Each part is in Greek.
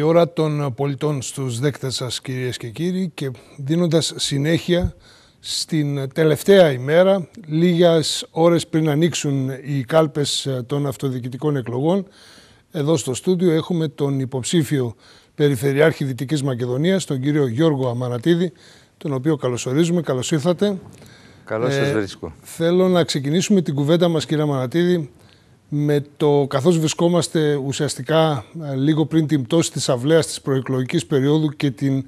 η ώρα των πολιτών στους δέκτες σας κυρίες και κύριοι και δίνοντας συνέχεια στην τελευταία ημέρα, λίγες ώρες πριν ανοίξουν οι κάλπες των αυτοδιοικητικών εκλογών, εδώ στο στούντιο έχουμε τον υποψήφιο Περιφερειάρχη Δυτικής Μακεδονίας, τον κύριο Γιώργο Αμαρατίδη τον οποίο καλωσορίζουμε. Καλώς ήρθατε. Καλώς ε, σας βρίσκω. θέλω να ξεκινήσουμε την κουβέντα μας κύριε Αμαρατίδη με το καθώς βρισκόμαστε ουσιαστικά ε, λίγο πριν την πτώση της αυλαίας της προεκλογικής περίοδου και, την,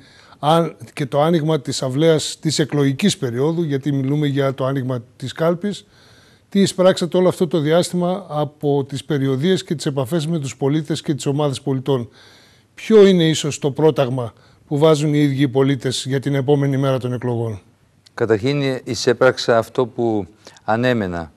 το άνοιγμα της αυλαίας της εκλογικής περίοδου, γιατί μιλούμε για το άνοιγμα της κάλπης, τι εισπράξατε όλο αυτό το διάστημα από τις περιοδίες και τις επαφές με τους πολίτες και τις ομάδες πολιτών. Ποιο είναι ίσως το πρόταγμα που βάζουν οι ίδιοι οι πολίτες για την επόμενη μέρα των εκλογών. Καταρχήν εισέπραξα αυτό που ανέμενα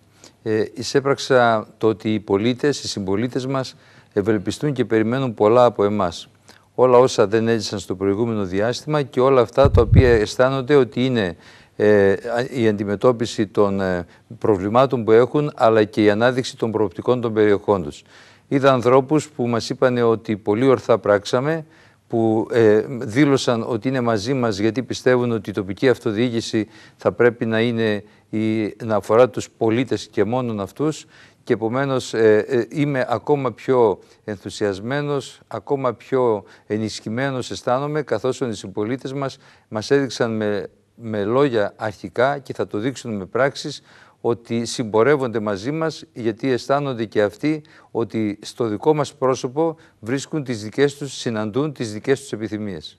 ε, εισέπραξα το ότι οι πολίτες, οι συμπολίτες μας ευελπιστούν και περιμένουν πολλά από εμάς. Όλα όσα δεν έζησαν στο προηγούμενο διάστημα και όλα αυτά τα οποία αισθάνονται ότι είναι ε, η αντιμετώπιση των ε, προβλημάτων που έχουν αλλά και η ανάδειξη των προοπτικών των περιοχών τους. Είδα ανθρώπους που μας είπαν ότι πολύ ορθά πράξαμε, που ε, δήλωσαν ότι είναι μαζί μας γιατί πιστεύουν ότι η τοπική αυτοδιοίκηση θα πρέπει να, είναι η, να αφορά τους πολίτες και μόνον αυτούς και επομένως ε, ε είμαι ακόμα πιο ενθουσιασμένος, ακόμα πιο ενισχυμένος αισθάνομαι καθώς οι συμπολίτες μας μας έδειξαν με, με λόγια αρχικά και θα το δείξουν με πράξεις ότι συμπορεύονται μαζί μας γιατί αισθάνονται και αυτοί ότι στο δικό μας πρόσωπο βρίσκουν τις δικές τους, συναντούν τις δικές τους επιθυμίες.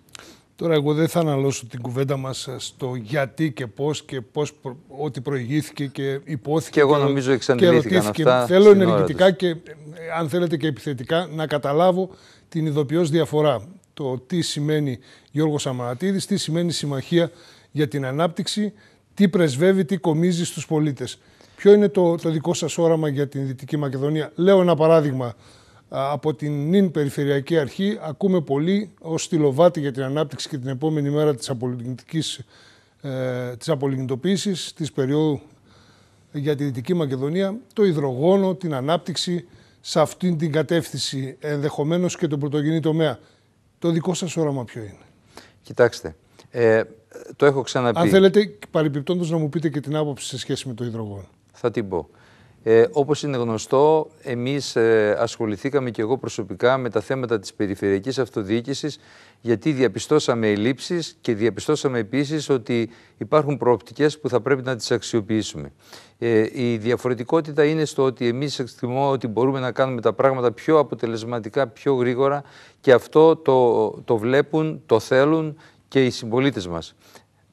Τώρα εγώ δεν θα αναλώσω την κουβέντα μας ε, στο γιατί και πώς και πώς ό,τι προηγήθηκε και υπόθηκε. Και εγώ νομίζω ρωτήθηκε. αυτά. Θέλω ενεργητικά και ε, αν θέλετε και επιθετικά να καταλάβω την ειδοποιώς διαφορά. Το τι σημαίνει Γιώργος Αμαρατίδης, τι σημαίνει συμμαχία για την ανάπτυξη, τι πρεσβεύει, τι κομίζει στους πολίτες. Ποιο είναι το, δικό σας όραμα για την Δυτική Μακεδονία. Λέω ένα παράδειγμα από την νυν Περιφερειακή Αρχή. Ακούμε πολύ ως Λοβάτη για την ανάπτυξη και την επόμενη μέρα της ε, της απολυγνητοποίησης της περίοδου για τη Δυτική Μακεδονία, το υδρογόνο, την ανάπτυξη σε αυτήν την κατεύθυνση, ενδεχομένως και τον πρωτογενή τομέα. Το δικό σας όραμα ποιο είναι. Κοιτάξτε, ε, το έχω ξαναπεί. Αν θέλετε, παρεμπιπτόντως να μου πείτε και την άποψη σε σχέση με το υδρογόνο. Θα την πω. Ε, όπως είναι γνωστό, εμείς ε, ασχοληθήκαμε και εγώ προσωπικά με τα θέματα της περιφερειακής αυτοδιοίκησης γιατί διαπιστώσαμε ελλείψεις και διαπιστώσαμε επίσης ότι υπάρχουν προοπτικές που θα πρέπει να τις αξιοποιήσουμε. Ε, η διαφορετικότητα είναι στο ότι εμείς εκτιμώ ότι μπορούμε να κάνουμε τα πράγματα πιο αποτελεσματικά, πιο γρήγορα και αυτό το, το βλέπουν, το θέλουν και οι συμπολίτες μας.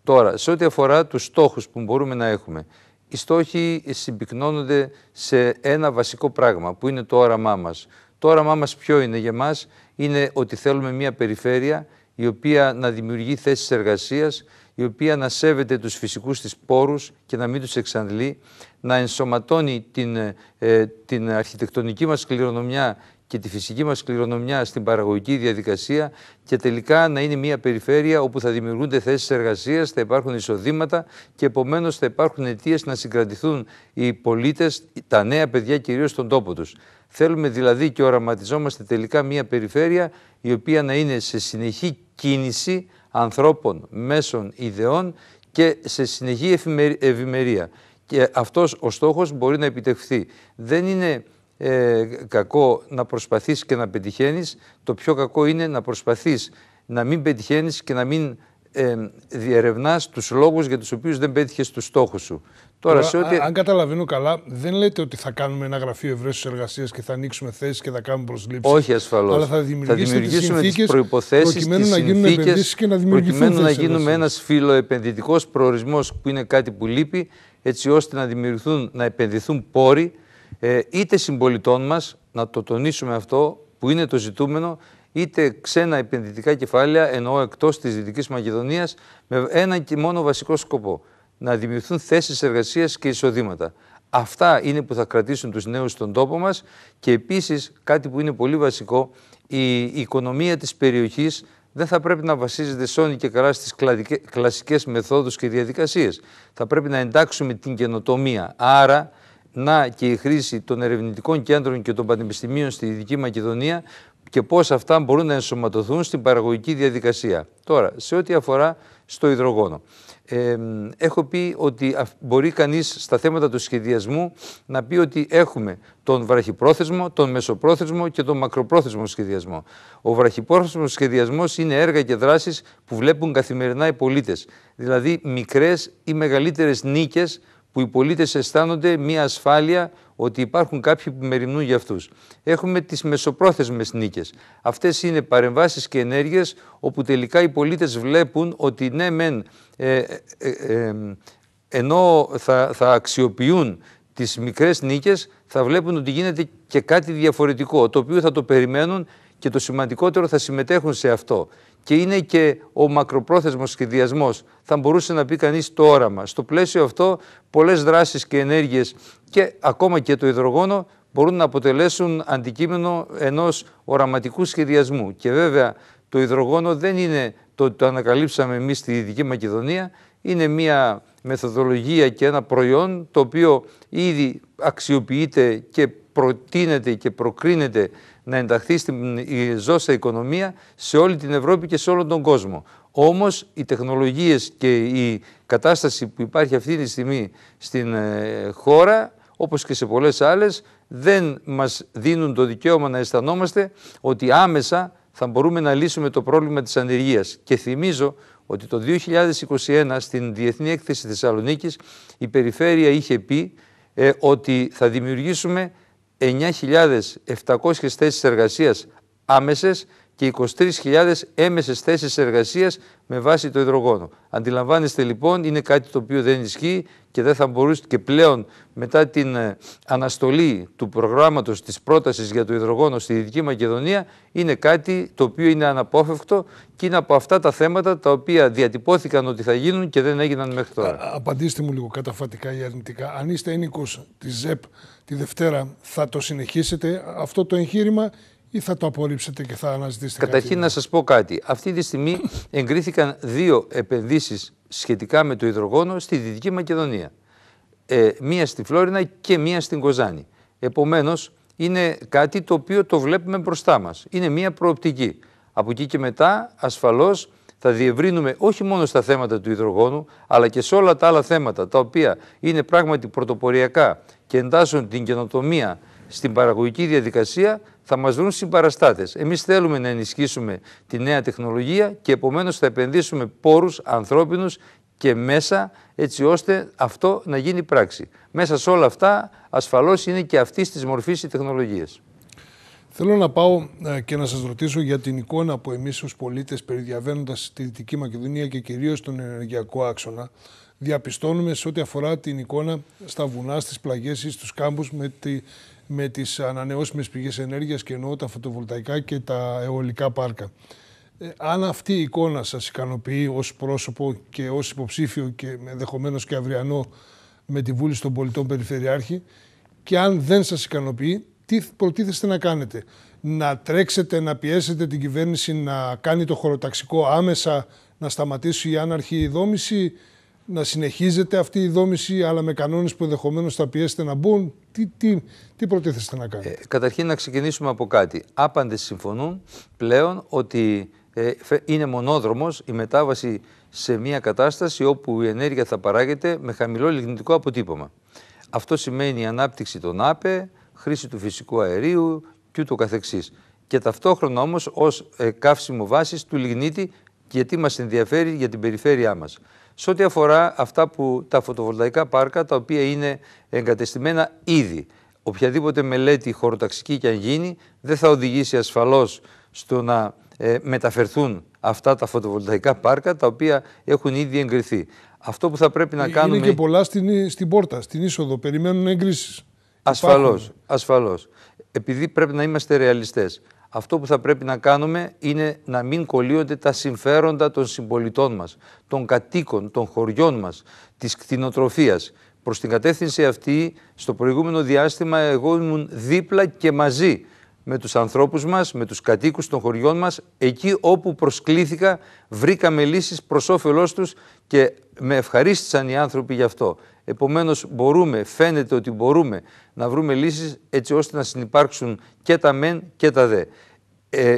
Τώρα, σε ό,τι αφορά τους στόχους που μπορούμε να έχουμε, οι στόχοι συμπυκνώνονται σε ένα βασικό πράγμα που είναι το όραμά μας. Το όραμά μας ποιο είναι για μας, είναι ότι θέλουμε μια περιφέρεια η οποία να δημιουργεί θέσεις εργασίας, η οποία να σέβεται τους φυσικούς της πόρους και να μην τους εξαντλεί, να ενσωματώνει την, ε, ε, την αρχιτεκτονική μας κληρονομιά και τη φυσική μας κληρονομιά στην παραγωγική διαδικασία και τελικά να είναι μια περιφέρεια όπου θα δημιουργούνται θέσεις εργασίας, θα υπάρχουν εισοδήματα και επομένως θα υπάρχουν αιτίες να συγκρατηθούν οι πολίτες, τα νέα παιδιά κυρίως στον τόπο τους. Θέλουμε δηλαδή και οραματιζόμαστε τελικά μια περιφέρεια η οποία να είναι σε συνεχή κίνηση ανθρώπων, μέσων, ιδεών και σε συνεχή ευημερία. Και αυτός ο στόχος μπορεί να επιτευχθεί. Δεν είναι ε, κακό να προσπαθείς και να πετυχαίνεις, το πιο κακό είναι να προσπαθείς να μην πετυχαίνεις και να μην ε, διερευνάς τους λόγους για τους οποίους δεν πέτυχες τους στόχους σου. Τώρα, ό,τι... αν καταλαβαίνω καλά, δεν λέτε ότι θα κάνουμε ένα γραφείο ευρέσεω εργασίας και θα ανοίξουμε θέσεις και θα κάνουμε προσλήψεις. Όχι ασφαλώς. Αλλά θα, δημιουργήσουμε τις προποθέσει προκειμένου τις να γίνουν και να δημιουργηθούν Προκειμένου να γίνουμε ένας φιλοεπενδυτικός προορισμός που είναι κάτι που λείπει, έτσι ώστε να δημιουργηθούν, να επενδυθούν πόροι ε, είτε συμπολιτών μας, να το τονίσουμε αυτό που είναι το ζητούμενο, είτε ξένα επενδυτικά κεφάλαια, ενώ εκτός της Δυτικής Μακεδονίας, με ένα και μόνο βασικό σκοπό, να δημιουργηθούν θέσεις εργασίας και εισοδήματα. Αυτά είναι που θα κρατήσουν τους νέους στον τόπο μας και επίσης κάτι που είναι πολύ βασικό, η οικονομία της περιοχής δεν θα πρέπει να βασίζεται σόνι και καλά στις κλασικές μεθόδους και διαδικασίες. Θα πρέπει να εντάξουμε την καινοτομία. Άρα να και η χρήση των ερευνητικών κέντρων και των πανεπιστημίων στη Δυτική Μακεδονία και πώς αυτά μπορούν να ενσωματωθούν στην παραγωγική διαδικασία. Τώρα, σε ό,τι αφορά στο υδρογόνο. Ε, έχω πει ότι μπορεί κανείς στα θέματα του σχεδιασμού να πει ότι έχουμε τον βραχυπρόθεσμο, τον μεσοπρόθεσμο και τον μακροπρόθεσμο σχεδιασμό. Ο βραχυπρόθεσμος σχεδιασμός είναι έργα και δράσεις που βλέπουν καθημερινά οι πολίτες, δηλαδή μικρές ή μεγαλύτερες νίκες που οι πολίτες αισθάνονται μία ασφάλεια ότι υπάρχουν κάποιοι που μεριμνούν για αυτούς. Έχουμε τις μεσοπρόθεσμες νίκες. Αυτές είναι παρεμβάσεις και ενέργειες όπου τελικά οι πολίτες βλέπουν ότι ναι μεν ε, ε, ε, ε ενώ θα, θα αξιοποιούν τις μικρές νίκες θα βλέπουν ότι γίνεται και κάτι διαφορετικό το οποίο θα το περιμένουν και το σημαντικότερο θα συμμετέχουν σε αυτό και είναι και ο μακροπρόθεσμος σχεδιασμός, θα μπορούσε να πει κανείς το όραμα. Στο πλαίσιο αυτό πολλές δράσεις και ενέργειες και ακόμα και το υδρογόνο μπορούν να αποτελέσουν αντικείμενο ενός οραματικού σχεδιασμού. Και βέβαια το υδρογόνο δεν είναι το ότι το ανακαλύψαμε εμείς στη Δυτική Μακεδονία, είναι μια μεθοδολογία και ένα προϊόν το οποίο ήδη αξιοποιείται και προτείνεται και προκρίνεται να ενταχθεί στην ζώσα οικονομία σε όλη την Ευρώπη και σε όλο τον κόσμο. Όμως οι τεχνολογίες και η κατάσταση που υπάρχει αυτή τη στιγμή στην ε, χώρα, όπως και σε πολλές άλλες, δεν μας δίνουν το δικαίωμα να αισθανόμαστε ότι άμεσα θα μπορούμε να λύσουμε το πρόβλημα της ανεργίας. Και θυμίζω ότι το 2021 στην Διεθνή Έκθεση Θεσσαλονίκης η Περιφέρεια είχε πει ε, ότι θα δημιουργήσουμε 9.700 θέσεις εργασίας άμεσες και 23.000 έμεσες θέσεις εργασίας με βάση το υδρογόνο. Αντιλαμβάνεστε λοιπόν, είναι κάτι το οποίο δεν ισχύει και δεν θα μπορούσε και πλέον μετά την ε, αναστολή του προγράμματος της πρότασης για το υδρογόνο στη Δυτική Μακεδονία είναι κάτι το οποίο είναι αναπόφευκτο και είναι από αυτά τα θέματα τα οποία διατυπώθηκαν ότι θα γίνουν και δεν έγιναν μέχρι τώρα. Α, απαντήστε μου λίγο καταφατικά ή αρνητικά. Αν είστε ένικος της ΖΕΠ τη Δευτέρα θα το συνεχίσετε αυτό το εγχείρημα ή θα το απορρίψετε και θα αναζητήσετε Καταρχήν να σας πω κάτι. Αυτή τη στιγμή εγκρίθηκαν δύο επενδύσεις σχετικά με το υδρογόνο στη Δυτική Μακεδονία. Ε, μία στη Φλόρινα και μία στην Κοζάνη. Επομένως είναι κάτι το οποίο το βλέπουμε μπροστά μας. Είναι μία προοπτική. Από εκεί και μετά ασφαλώς θα διευρύνουμε όχι μόνο στα θέματα του υδρογόνου, αλλά και σε όλα τα άλλα θέματα τα οποία είναι πράγματι πρωτοποριακά και εντάσσουν την καινοτομία στην παραγωγική διαδικασία θα μας βρουν συμπαραστάτες. Εμείς θέλουμε να ενισχύσουμε τη νέα τεχνολογία και επομένως θα επενδύσουμε πόρους ανθρώπινους και μέσα έτσι ώστε αυτό να γίνει πράξη. Μέσα σε όλα αυτά ασφαλώς είναι και αυτή της μορφής οι τεχνολογίες. Θέλω να πάω ε, και να σας ρωτήσω για την εικόνα που εμείς ως πολίτες περιδιαβαίνοντας τη Δυτική Μακεδονία και κυρίως τον ενεργειακό άξονα διαπιστώνουμε σε ό,τι αφορά την εικόνα στα βουνά, στις πλαγιές ή στους κάμπους με τη με τις ανανεώσιμες πηγές ενέργειας και εννοώ τα φωτοβολταϊκά και τα αεολικά πάρκα. Ε, αν αυτή η εικόνα σας ικανοποιεί ως πρόσωπο και ως υποψήφιο και ενδεχομένως και αυριανό με τη Βούληση των Πολιτών Περιφερειάρχη και αν δεν σας ικανοποιεί, τι προτίθεστε να κάνετε. Να τρέξετε, να πιέσετε την κυβέρνηση να κάνει το χωροταξικό άμεσα, να σταματήσει η άναρχη δόμηση, να συνεχίζεται αυτή η δόμηση, αλλά με κανόνες που ενδεχομένως θα πιέσετε να μπουν. Τι, τι, προτίθεστε να κάνετε. Ε, καταρχήν, να ξεκινήσουμε από κάτι. Άπαντες συμφωνούν πλέον ότι ε, είναι μονόδρομος η μετάβαση σε μια κατάσταση όπου η ενέργεια θα παράγεται με χαμηλό λιγνητικό αποτύπωμα. Αυτό σημαίνει η ανάπτυξη των ΑΠΕ, χρήση του φυσικού αερίου και Και ταυτόχρονα όμως ως ε, καύσιμο βάσης του λιγνίτη γιατί μας ενδιαφέρει για την περιφέρειά μας. Σε ό,τι αφορά αυτά που τα φωτοβολταϊκά πάρκα τα οποία είναι εγκατεστημένα ήδη. Οποιαδήποτε μελέτη χωροταξική και αν γίνει δεν θα οδηγήσει ασφαλώς στο να ε, μεταφερθούν αυτά τα φωτοβολταϊκά πάρκα τα οποία έχουν ήδη εγκριθεί. Αυτό που θα πρέπει να είναι κάνουμε... Είναι και πολλά στην, πόρτα, στην είσοδο, περιμένουν εγκρίσεις. Ασφαλώς, Υπάρχουν. ασφαλώς. Επειδή πρέπει να είμαστε ρεαλιστές αυτό που θα πρέπει να κάνουμε είναι να μην κολλείονται τα συμφέροντα των συμπολιτών μας, των κατοίκων, των χωριών μας, της κτηνοτροφίας. Προς την κατεύθυνση αυτή, στο προηγούμενο διάστημα εγώ ήμουν δίπλα και μαζί με τους ανθρώπους μας, με τους κατοίκους των χωριών μας. Εκεί όπου προσκλήθηκα βρήκαμε λύσεις προς όφελός τους και με ευχαρίστησαν οι άνθρωποι γι' αυτό. Επομένως μπορούμε, φαίνεται ότι μπορούμε να βρούμε λύσεις έτσι ώστε να συνεπάρξουν και τα μεν και τα δε. Ε,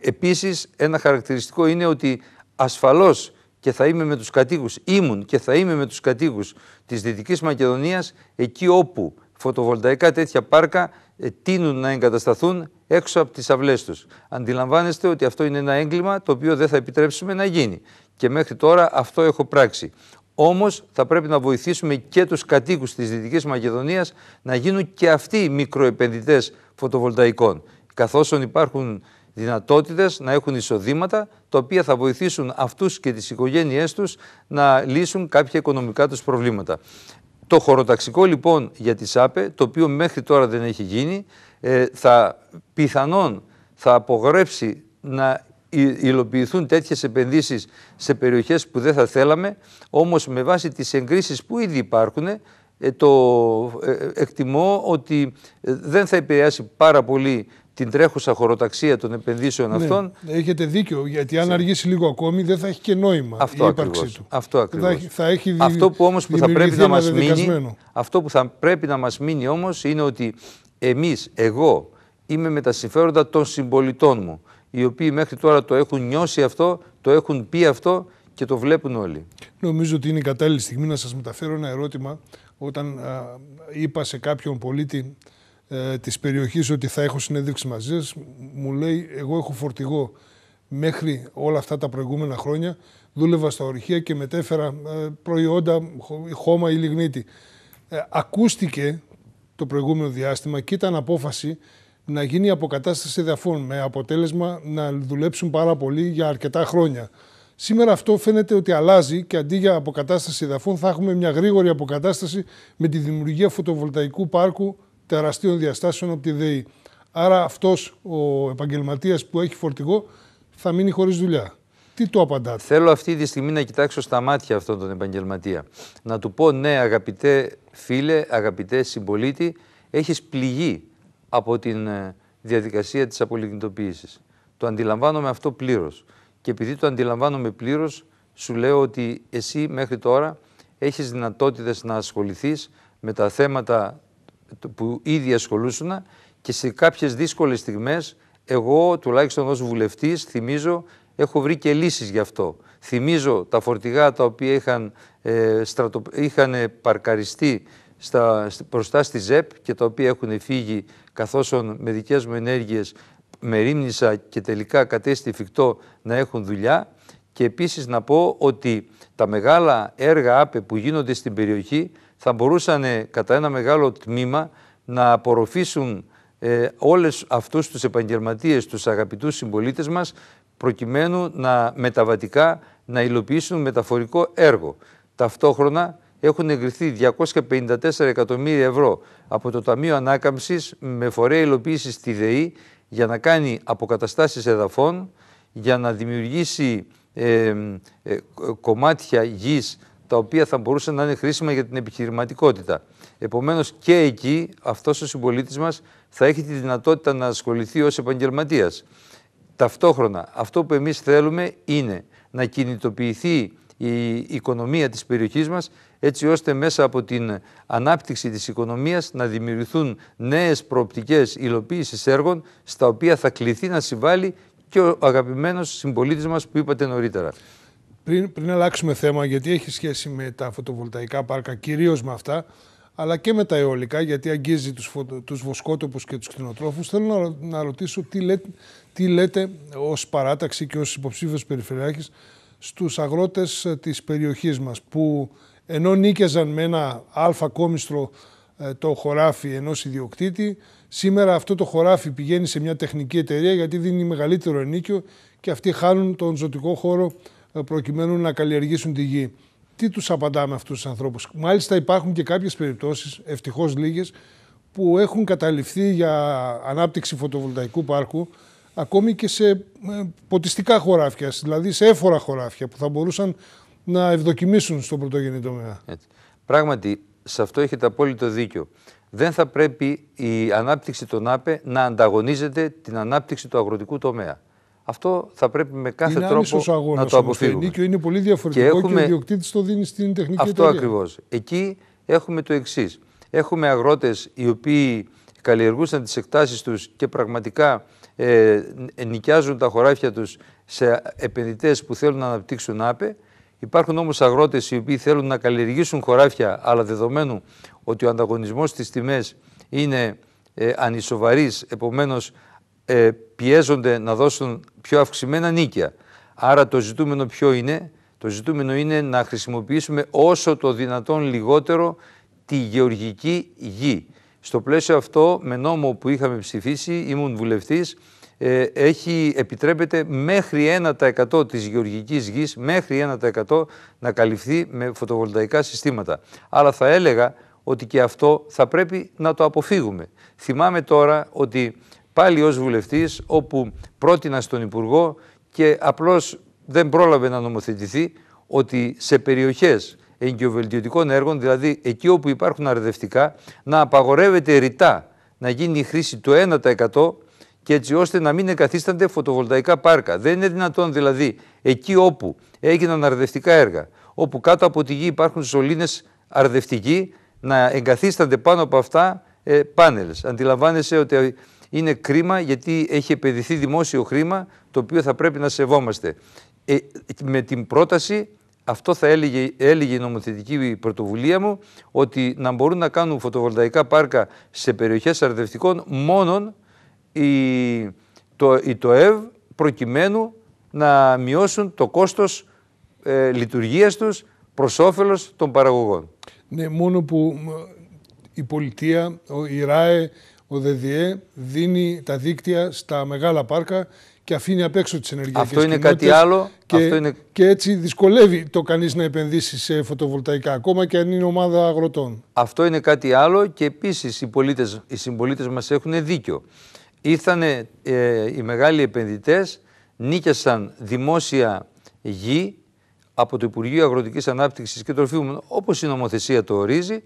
επίσης ένα χαρακτηριστικό είναι ότι ασφαλώς και θα είμαι με τους κατοίκους, ήμουν και θα είμαι με τους κατοίκους της Δυτικής Μακεδονίας εκεί όπου φωτοβολταϊκά τέτοια πάρκα ε, τείνουν να εγκατασταθούν έξω από τις αυλές τους. Αντιλαμβάνεστε ότι αυτό είναι ένα έγκλημα το οποίο δεν θα επιτρέψουμε να γίνει. Και μέχρι τώρα αυτό έχω πράξει. Όμως θα πρέπει να βοηθήσουμε και τους κατοίκους της Δυτικής Μακεδονίας να γίνουν και αυτοί μικροεπενδυτές φωτοβολταϊκών. Καθώς υπάρχουν δυνατότητες να έχουν εισοδήματα τα οποία θα βοηθήσουν αυτούς και τις οικογένειές τους να λύσουν κάποια οικονομικά τους προβλήματα. Το χωροταξικό λοιπόν για τη ΣΑΠΕ, το οποίο μέχρι τώρα δεν έχει γίνει, ε, θα πιθανόν θα απογρέψει να υλοποιηθούν τέτοιες επενδύσεις σε περιοχές που δεν θα θέλαμε, όμως με βάση τις εγκρίσεις που ήδη υπάρχουν, ε, το ε, ε, εκτιμώ ότι δεν θα επηρεάσει πάρα πολύ την τρέχουσα χωροταξία των επενδύσεων ναι, αυτών. Έχετε δίκιο, γιατί αν αργήσει λίγο ακόμη δεν θα έχει και νόημα αυτό η ύπαρξή του. Αυτό ακριβώς. Θα, έχει δι... Αυτό που όμως που θα πρέπει να μας μείνει, αυτό που θα πρέπει να μας μείνει όμως είναι ότι εμείς, εγώ, είμαι με τα συμφέροντα των συμπολιτών μου οι οποίοι μέχρι τώρα το έχουν νιώσει αυτό, το έχουν πει αυτό και το βλέπουν όλοι. Νομίζω ότι είναι η κατάλληλη στιγμή να σας μεταφέρω ένα ερώτημα. Όταν είπα σε κάποιον πολίτη ε, της περιοχής ότι θα έχω συνέντευξη μαζί σας, μου λέει εγώ έχω φορτηγό μέχρι όλα αυτά τα προηγούμενα χρόνια. Δούλευα στα ορυχεία και μετέφερα ε, προϊόντα, χώμα ή λιγνίτη. Ε, ακούστηκε το προηγούμενο διάστημα και ήταν απόφαση να γίνει αποκατάσταση εδαφών με αποτέλεσμα να δουλέψουν πάρα πολύ για αρκετά χρόνια. Σήμερα αυτό φαίνεται ότι αλλάζει και αντί για αποκατάσταση εδαφών θα έχουμε μια γρήγορη αποκατάσταση με τη δημιουργία φωτοβολταϊκού πάρκου τεραστίων διαστάσεων από τη ΔΕΗ. Άρα αυτός ο επαγγελματίας που έχει φορτηγό θα μείνει χωρίς δουλειά. Τι το απαντάτε. Θέλω αυτή τη στιγμή να κοιτάξω στα μάτια αυτόν τον επαγγελματία. Να του πω ναι αγαπητέ φίλε, αγαπητέ συμπολίτη, έχεις πληγεί από την ε, διαδικασία της απολυγνητοποίησης. Το αντιλαμβάνομαι αυτό πλήρως. Και επειδή το αντιλαμβάνομαι πλήρως, σου λέω ότι εσύ μέχρι τώρα έχεις δυνατότητες να ασχοληθείς με τα θέματα που ήδη ασχολούσουν και σε κάποιες δύσκολες στιγμές, εγώ τουλάχιστον ως βουλευτής, θυμίζω, έχω βρει και λύσεις γι' αυτό. Θυμίζω τα φορτηγά τα οποία είχαν, ε, είχαν παρκαριστεί στα, μπροστά στη ΖΕΠ και τα οποία έχουν φύγει καθώς με δικές μου ενέργειες μερίμνησα και τελικά κατέστη εφικτό να έχουν δουλειά και επίσης να πω ότι τα μεγάλα έργα ΑΠΕ που γίνονται στην περιοχή θα μπορούσαν ε, κατά ένα μεγάλο τμήμα να απορροφήσουν ε, όλες αυτούς τους επαγγελματίες, τους αγαπητούς συμπολίτες μας προκειμένου να μεταβατικά να υλοποιήσουν μεταφορικό έργο. Ταυτόχρονα έχουν εγκριθεί 254 εκατομμύρια ευρώ από το Ταμείο Ανάκαμψης με φορέα υλοποίησης στη ΔΕΗ για να κάνει αποκαταστάσεις εδαφών, για να δημιουργήσει ε, ε, κομμάτια γης τα οποία θα μπορούσαν να είναι χρήσιμα για την επιχειρηματικότητα. Επομένως και εκεί αυτός ο συμπολίτης μας θα έχει τη δυνατότητα να ασχοληθεί ως επαγγελματίας. Ταυτόχρονα αυτό που εμείς θέλουμε είναι να κινητοποιηθεί η οικονομία της περιοχής μας έτσι ώστε μέσα από την ανάπτυξη της οικονομίας να δημιουργηθούν νέες προοπτικές υλοποίησης έργων στα οποία θα κληθεί να συμβάλλει και ο αγαπημένος συμπολίτης μας που είπατε νωρίτερα. Πριν, πριν αλλάξουμε θέμα, γιατί έχει σχέση με τα φωτοβολταϊκά πάρκα, κυρίως με αυτά, αλλά και με τα αιωλικά, γιατί αγγίζει τους, τους βοσκότοπους και τους κτηνοτρόφους. Θέλω να, να ρωτήσω τι, λέ, τι λέτε ως παράταξη και ως υποψήφιος περιφερειάρχης στους αγρότες ε, της περιοχής μας που ενώ νίκαιζαν με ένα αλφα κόμιστρο ε, το χωράφι ενός ιδιοκτήτη, σήμερα αυτό το χωράφι πηγαίνει σε μια τεχνική εταιρεία γιατί δίνει μεγαλύτερο ενίκιο και αυτοί χάνουν τον ζωτικό χώρο ε, προκειμένου να καλλιεργήσουν τη γη. Τι τους απαντάμε αυτούς τους ανθρώπους. Μάλιστα υπάρχουν και κάποιες περιπτώσεις, ευτυχώς λίγες, που έχουν καταληφθεί για ανάπτυξη φωτοβολταϊκού πάρκου ακόμη και σε ε, ποτιστικά χωράφια, δηλαδή σε έφορα χωράφια που θα μπορούσαν να ευδοκιμήσουν στον πρωτογενή τομέα. Έτσι. Πράγματι, σε αυτό έχετε απόλυτο δίκιο. Δεν θα πρέπει η ανάπτυξη των ΑΠΕ να ανταγωνίζεται την ανάπτυξη του αγροτικού τομέα. Αυτό θα πρέπει με κάθε τρόπο να το αποφύγουμε. Είναι είναι πολύ διαφορετικό και, έχουμε... και ο ιδιοκτήτης το δίνει στην τεχνική Αυτό ακριβώς. Εκεί έχουμε το εξής. Έχουμε αγρότες οι οποίοι καλλιεργούσαν τις εκτάσεις τους και πραγματικά ε, νοικιάζουν τα χωράφια τους σε επενδυτές που θέλουν να αναπτύξουν ΑΠΕ Υπάρχουν όμως αγρότες οι οποίοι θέλουν να καλλιεργήσουν χωράφια, αλλά δεδομένου ότι ο ανταγωνισμός στις τιμές είναι ε, ανισοβαρής, επομένως ε, πιέζονται να δώσουν πιο αυξημένα νίκια. Άρα το ζητούμενο ποιο είναι, το ζητούμενο είναι να χρησιμοποιήσουμε όσο το δυνατόν λιγότερο τη γεωργική γη. Στο πλαίσιο αυτό, με νόμο που είχαμε ψηφίσει, ήμουν βουλευτής, ε, έχει, επιτρέπεται μέχρι 1% της γεωργικής γης, μέχρι 1% να καλυφθεί με φωτοβολταϊκά συστήματα. Αλλά θα έλεγα ότι και αυτό θα πρέπει να το αποφύγουμε. Θυμάμαι τώρα ότι πάλι ως βουλευτής όπου πρότεινα στον Υπουργό και απλώς δεν πρόλαβε να νομοθετηθεί ότι σε περιοχές εγκυοβελτιωτικών έργων, δηλαδή εκεί όπου υπάρχουν αρδευτικά, να απαγορεύεται ρητά να γίνει η χρήση του 1% και έτσι ώστε να μην εγκαθίστανται φωτοβολταϊκά πάρκα. Δεν είναι δυνατόν δηλαδή εκεί όπου έγιναν αρδευτικά έργα, όπου κάτω από τη γη υπάρχουν σωλήνες αρδευτικοί, να εγκαθίστανται πάνω από αυτά ε, Αντιλαμβάνεσαι ότι είναι κρίμα γιατί έχει επενδυθεί δημόσιο χρήμα το οποίο θα πρέπει να σεβόμαστε. Ε, με την πρόταση αυτό θα έλεγε, έλεγε η νομοθετική πρωτοβουλία μου ότι να μπορούν να κάνουν φωτοβολταϊκά πάρκα σε περιοχές αρδευτικών μόνον η, το, η ΤΟΕΒ προκειμένου να μειώσουν το κόστος ε, λειτουργίας τους προς όφελος των παραγωγών. Ναι, μόνο που η πολιτεία, η ΡΑΕ, ο ΔΔΕ δίνει τα δίκτυα στα μεγάλα πάρκα και αφήνει απ' έξω τις ενεργειακές Αυτό είναι κάτι άλλο. Και, αυτό είναι... και έτσι δυσκολεύει το κανείς να επενδύσει σε φωτοβολταϊκά, ακόμα και αν είναι ομάδα αγροτών. Αυτό είναι κάτι άλλο και επίσης οι, πολίτες, οι συμπολίτες μας έχουν δίκιο. Ήρθαν ε, οι μεγάλοι επενδυτές, νίκιασαν δημόσια γη από το Υπουργείο Αγροτικής Ανάπτυξης και Τροφίου, όπως η νομοθεσία το ορίζει,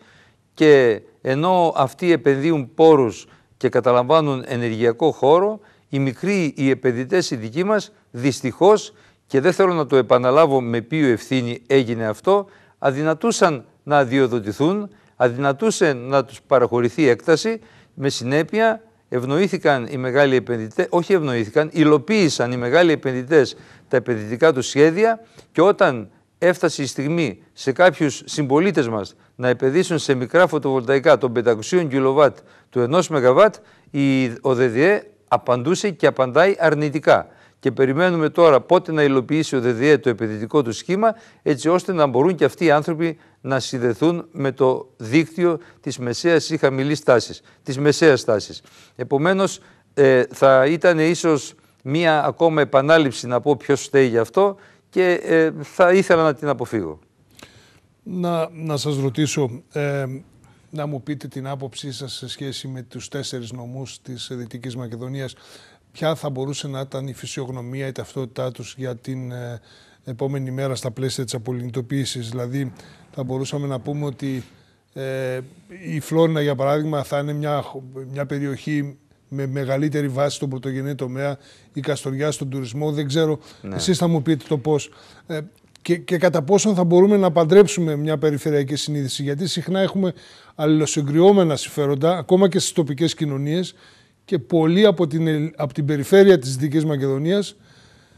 και ενώ αυτοί επενδύουν πόρους και καταλαμβάνουν ενεργειακό χώρο, οι μικροί, οι επενδυτές οι δικοί μας, δυστυχώς, και δεν θέλω να το επαναλάβω με ποιο ευθύνη έγινε αυτό, αδυνατούσαν να αδειοδοτηθούν, αδυνατούσε να τους παραχωρηθεί έκταση, με συνέπεια ευνοήθηκαν οι μεγάλοι επενδυτές, όχι ευνοήθηκαν, υλοποίησαν οι μεγάλοι επενδυτές τα επενδυτικά τους σχέδια και όταν έφτασε η στιγμή σε κάποιους συμπολίτες μας να επενδύσουν σε μικρά φωτοβολταϊκά των 500 kW του 1 ΜΒ, ο ΔΔΕ απαντούσε και απαντάει αρνητικά και περιμένουμε τώρα πότε να υλοποιήσει ο ΔΔΕ το επενδυτικό του σχήμα, έτσι ώστε να μπορούν και αυτοί οι άνθρωποι να συνδεθούν με το δίκτυο της μεσαίας ή χαμηλής τάσης, της μεσαίας Επομένως, ε, θα ήταν ίσως μία ακόμα επανάληψη να πω ποιος στέει γι' αυτό και ε, θα ήθελα να την αποφύγω. Να, να σας ρωτήσω, ε, να μου πείτε την άποψή σας σε σχέση με τους τέσσερις νομούς της Δυτικής Μακεδονίας ποια θα μπορούσε να ήταν η φυσιογνωμία, η ταυτότητά τους για την ε, επόμενη μέρα στα πλαίσια της απολυνητοποίησης. Δηλαδή θα μπορούσαμε να πούμε ότι ε, η Φλόρινα για παράδειγμα θα είναι μια, μια περιοχή με μεγαλύτερη βάση στον πρωτογενή τομέα, η Καστοριά στον τουρισμό, δεν ξέρω, ναι. εσείς θα μου πείτε το πώς. Ε, και, και κατά πόσον θα μπορούμε να παντρέψουμε μια περιφερειακή συνείδηση. Γιατί συχνά έχουμε αλληλοσυγκριόμενα συμφέροντα, ακόμα και στις τοπικές κοινωνίες και πολλοί από την, από την περιφέρεια της Δυτικής Μακεδονίας,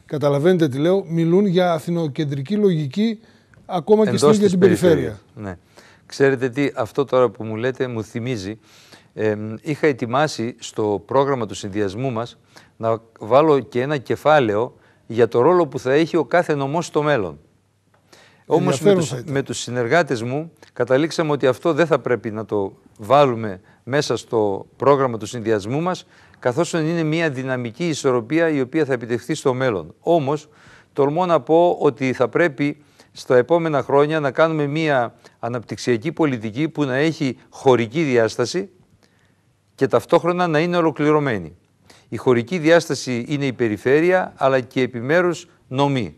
καταλαβαίνετε τι λέω, μιλούν για αθηνοκεντρική λογική ακόμα και στην ίδια την περιφέρεια. Ναι. Ξέρετε τι, αυτό τώρα που μου λέτε μου θυμίζει. είχα ετοιμάσει στο πρόγραμμα του συνδυασμού μας να βάλω και ένα κεφάλαιο για το ρόλο που θα έχει ο κάθε νομός στο μέλλον. Όμως με τους, με τους συνεργάτες μου καταλήξαμε ότι αυτό δεν θα πρέπει να το βάλουμε μέσα στο πρόγραμμα του συνδυασμού μας, καθώς είναι μια δυναμική ισορροπία η οποία θα επιτευχθεί στο μέλλον. Όμως, τολμώ να πω ότι θα πρέπει στα επόμενα χρόνια να κάνουμε μια αναπτυξιακή πολιτική που να έχει χωρική διάσταση και ταυτόχρονα να είναι ολοκληρωμένη. Η χωρική διάσταση είναι η περιφέρεια αλλά και επιμέρους νομή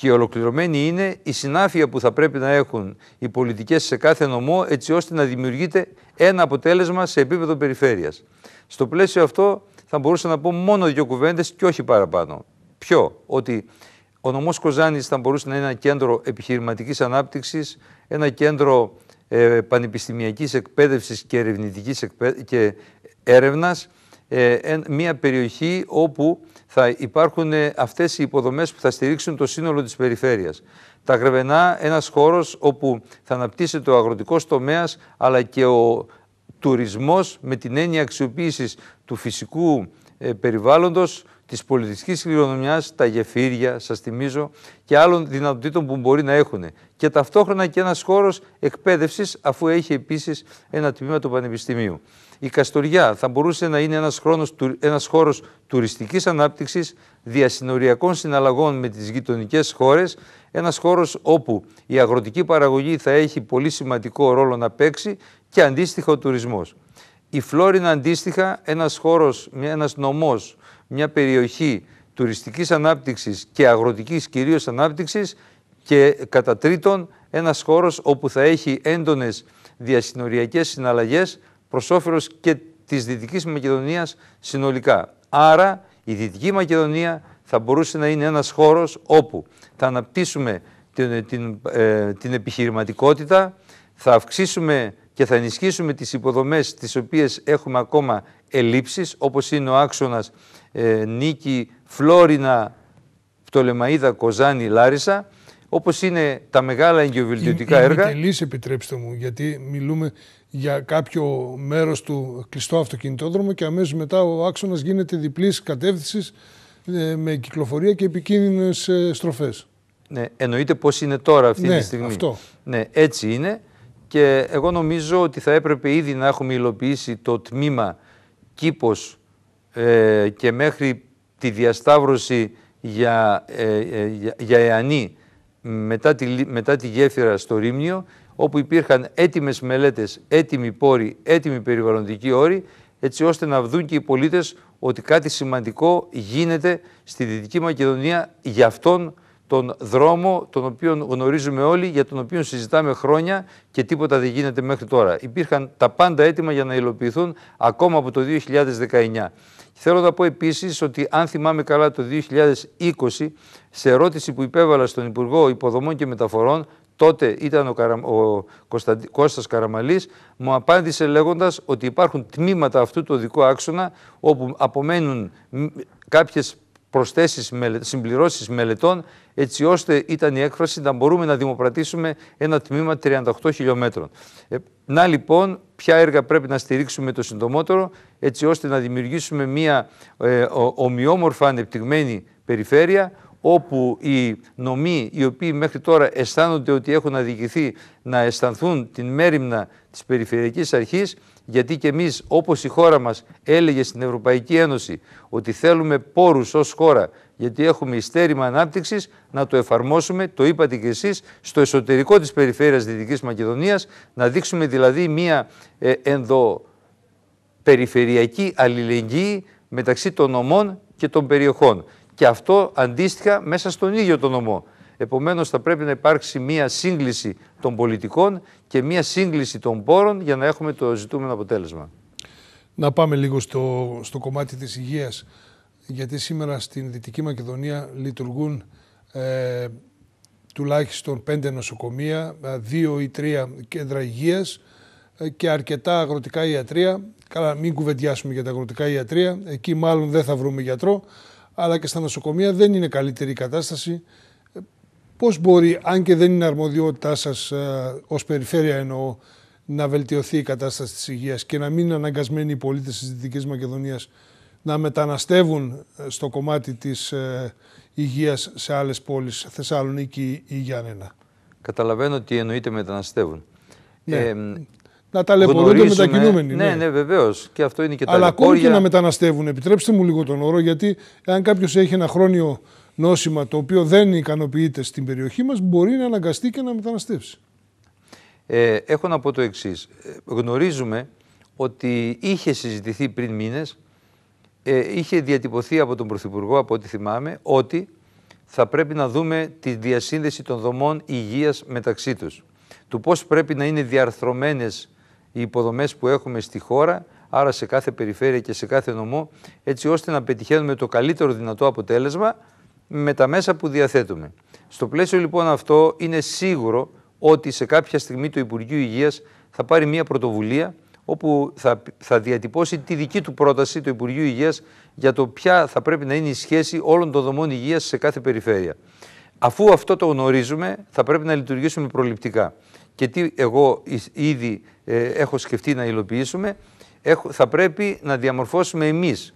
και ολοκληρωμένη είναι η συνάφεια που θα πρέπει να έχουν οι πολιτικές σε κάθε νομό έτσι ώστε να δημιουργείται ένα αποτέλεσμα σε επίπεδο περιφέρειας. Στο πλαίσιο αυτό θα μπορούσα να πω μόνο δύο κουβέντες και όχι παραπάνω. Ποιο, ότι ο νομός Κοζάνης θα μπορούσε να είναι ένα κέντρο επιχειρηματικής ανάπτυξης, ένα κέντρο ε, πανεπιστημιακής εκπαίδευσης και, ερευνητικής και έρευνας, ε, μια περιοχή όπου θα υπάρχουν ε, αυτές οι υποδομές που θα στηρίξουν το σύνολο της περιφέρειας. Τα Γρεβενά, ένας χώρος όπου θα αναπτύσσεται ο αγροτικός τομέας αλλά και ο τουρισμός με την έννοια αξιοποίησης του φυσικού ε, περιβάλλοντος, της πολιτιστικής κληρονομιάς, τα γεφύρια, σας θυμίζω, και άλλων δυνατοτήτων που μπορεί να έχουν. Και ταυτόχρονα και ένας χώρος εκπαίδευσης, αφού έχει επίσης ένα τμήμα του Πανεπιστημίου. Η Καστοριά θα μπορούσε να είναι ένας, χρόνος, ένας χώρος τουριστικής ανάπτυξης, διασυνοριακών συναλλαγών με τις γειτονικές χώρες, ένας χώρος όπου η αγροτική παραγωγή θα έχει πολύ σημαντικό ρόλο να παίξει και αντίστοιχα ο τουρισμός. Η Φλόρινα αντίστοιχα, ένας χώρος, ένας νομός, μια περιοχή τουριστικής ανάπτυξης και αγροτικής κυρίως ανάπτυξης και κατά τρίτον ένας χώρος όπου θα έχει έντονες διασυνοριακές συναλλαγές προς όφελος και της Δυτικής Μακεδονίας συνολικά. Άρα η Δυτική Μακεδονία θα μπορούσε να είναι ένας χώρος όπου θα αναπτύσσουμε ε, την, επιχειρηματικότητα, θα αυξήσουμε και θα ενισχύσουμε τις υποδομές τις οποίες έχουμε ακόμα ελλείψεις, όπως είναι ο άξονας ε, Νίκη, Φλόρινα, Πτολεμαίδα, Κοζάνη, Λάρισα, όπως είναι τα μεγάλα εγκυοβελτιωτικά έργα. έργα. Η επιτρέψτε μου, γιατί μιλούμε για κάποιο μέρος του κλειστό αυτοκινητόδρομο και αμέσως μετά ο άξονας γίνεται διπλής κατεύθυνσης ε, με κυκλοφορία και επικίνδυνες ε, στροφές. Ναι, εννοείται πώς είναι τώρα αυτή ναι, τη στιγμή. Αυτό. Ναι, έτσι είναι. Και εγώ νομίζω ότι θα έπρεπε ήδη να έχουμε υλοποιήσει το τμήμα κήπος ε, και μέχρι τη διασταύρωση για, ε, ε για, για Εανή μετά τη, μετά τη γέφυρα στο Ρήμνιο, όπου υπήρχαν έτοιμες μελέτες, έτοιμοι πόροι, έτοιμοι περιβαλλοντικοί όροι, έτσι ώστε να βδούν και οι πολίτες ότι κάτι σημαντικό γίνεται στη Δυτική Μακεδονία για αυτόν τον δρόμο τον οποίο γνωρίζουμε όλοι, για τον οποίο συζητάμε χρόνια και τίποτα δεν γίνεται μέχρι τώρα. Υπήρχαν τα πάντα έτοιμα για να υλοποιηθούν ακόμα από το 2019. Θέλω να πω επίσης ότι, αν θυμάμαι καλά, το 2020, σε ερώτηση που υπέβαλα στον Υπουργό Υποδομών και Μεταφορών, τότε ήταν ο, Καρα... ο Κώστας Καραμαλής, μου απάντησε λέγοντας ότι υπάρχουν τμήματα αυτού του οδικού άξονα όπου απομένουν κάποιες προσθέσεις, συμπληρώσεις μελετών, έτσι ώστε ήταν η έκφραση να μπορούμε να δημοπρατήσουμε ένα τμήμα 38 χιλιόμετρων. Ε, να λοιπόν, ποια έργα πρέπει να στηρίξουμε το συντομότερο, έτσι ώστε να δημιουργήσουμε μια ε, ομοιόμορφα ανεπτυγμένη περιφέρεια, όπου οι νομοί οι οποίοι μέχρι τώρα αισθάνονται ότι έχουν αδικηθεί να αισθανθούν την μέρημνα της Περιφερειακής Αρχής γιατί και εμείς όπως η χώρα μας έλεγε στην Ευρωπαϊκή Ένωση ότι θέλουμε πόρους ως χώρα γιατί έχουμε ιστέρημα ανάπτυξης να το εφαρμόσουμε, το είπατε και εσείς, στο εσωτερικό της περιφέρειας Δυτικής Μακεδονίας να δείξουμε δηλαδή μια ε, ενδοπεριφερειακή αλληλεγγύη μεταξύ των νομών και των περιοχών και αυτό αντίστοιχα μέσα στον ίδιο τον νομό. Επομένως θα πρέπει να υπάρξει μία σύγκληση των πολιτικών και μία σύγκληση των πόρων για να έχουμε το ζητούμενο αποτέλεσμα. Να πάμε λίγο στο, στο κομμάτι της υγείας, γιατί σήμερα στην Δυτική Μακεδονία λειτουργούν ε, τουλάχιστον πέντε νοσοκομεία, ε, δύο ή τρία κέντρα υγείας ε, και αρκετά αγροτικά ιατρία. Καλά, μην κουβεντιάσουμε για τα αγροτικά ιατρία, εκεί μάλλον δεν θα βρούμε γιατρό, αλλά και στα νοσοκομεία δεν είναι καλύτερη η κατάσταση. Πώς μπορεί, αν και δεν είναι αρμοδιότητά σας ε, ως περιφέρεια εννοώ, να βελτιωθεί η κατάσταση της υγείας και να μην είναι αναγκασμένοι οι πολίτες της Δυτικής Μακεδονίας να μεταναστεύουν ε, στο κομμάτι της ε, υγείας σε άλλες πόλεις, Θεσσαλονίκη ή Γιάννενα. Καταλαβαίνω ότι εννοείται μεταναστεύουν. Ναι να ταλαιπωρούνται μετακινούμενοι. Ναι, ναι, ναι βεβαίως. Και αυτό είναι και τα Αλλά ακόμη και να μεταναστεύουν. Επιτρέψτε μου λίγο τον όρο, γιατί αν κάποιος έχει ένα χρόνιο νόσημα το οποίο δεν ικανοποιείται στην περιοχή μας, μπορεί να αναγκαστεί και να μεταναστεύσει. Ε, έχω να πω το εξής. Ε, γνωρίζουμε ότι είχε συζητηθεί πριν μήνες, ε, είχε διατυπωθεί από τον Πρωθυπουργό, από ό,τι θυμάμαι, ότι θα πρέπει να δούμε τη διασύνδεση των δομών υγείας μεταξύ τους. Του πώς πρέπει να είναι διαρθρωμένες οι υποδομές που έχουμε στη χώρα, άρα σε κάθε περιφέρεια και σε κάθε νομό, έτσι ώστε να πετυχαίνουμε το καλύτερο δυνατό αποτέλεσμα με τα μέσα που διαθέτουμε. Στο πλαίσιο λοιπόν αυτό είναι σίγουρο ότι σε κάποια στιγμή το Υπουργείο Υγείας θα πάρει μια πρωτοβουλία όπου θα, θα διατυπώσει τη δική του πρόταση του Υπουργείου Υγείας για το ποια θα πρέπει να είναι η σχέση όλων των δομών υγείας σε κάθε περιφέρεια. Αφού αυτό το γνωρίζουμε, θα πρέπει να λειτουργήσουμε προληπτικά και τι εγώ ήδη ε, έχω σκεφτεί να υλοποιήσουμε, έχω, θα πρέπει να διαμορφώσουμε εμείς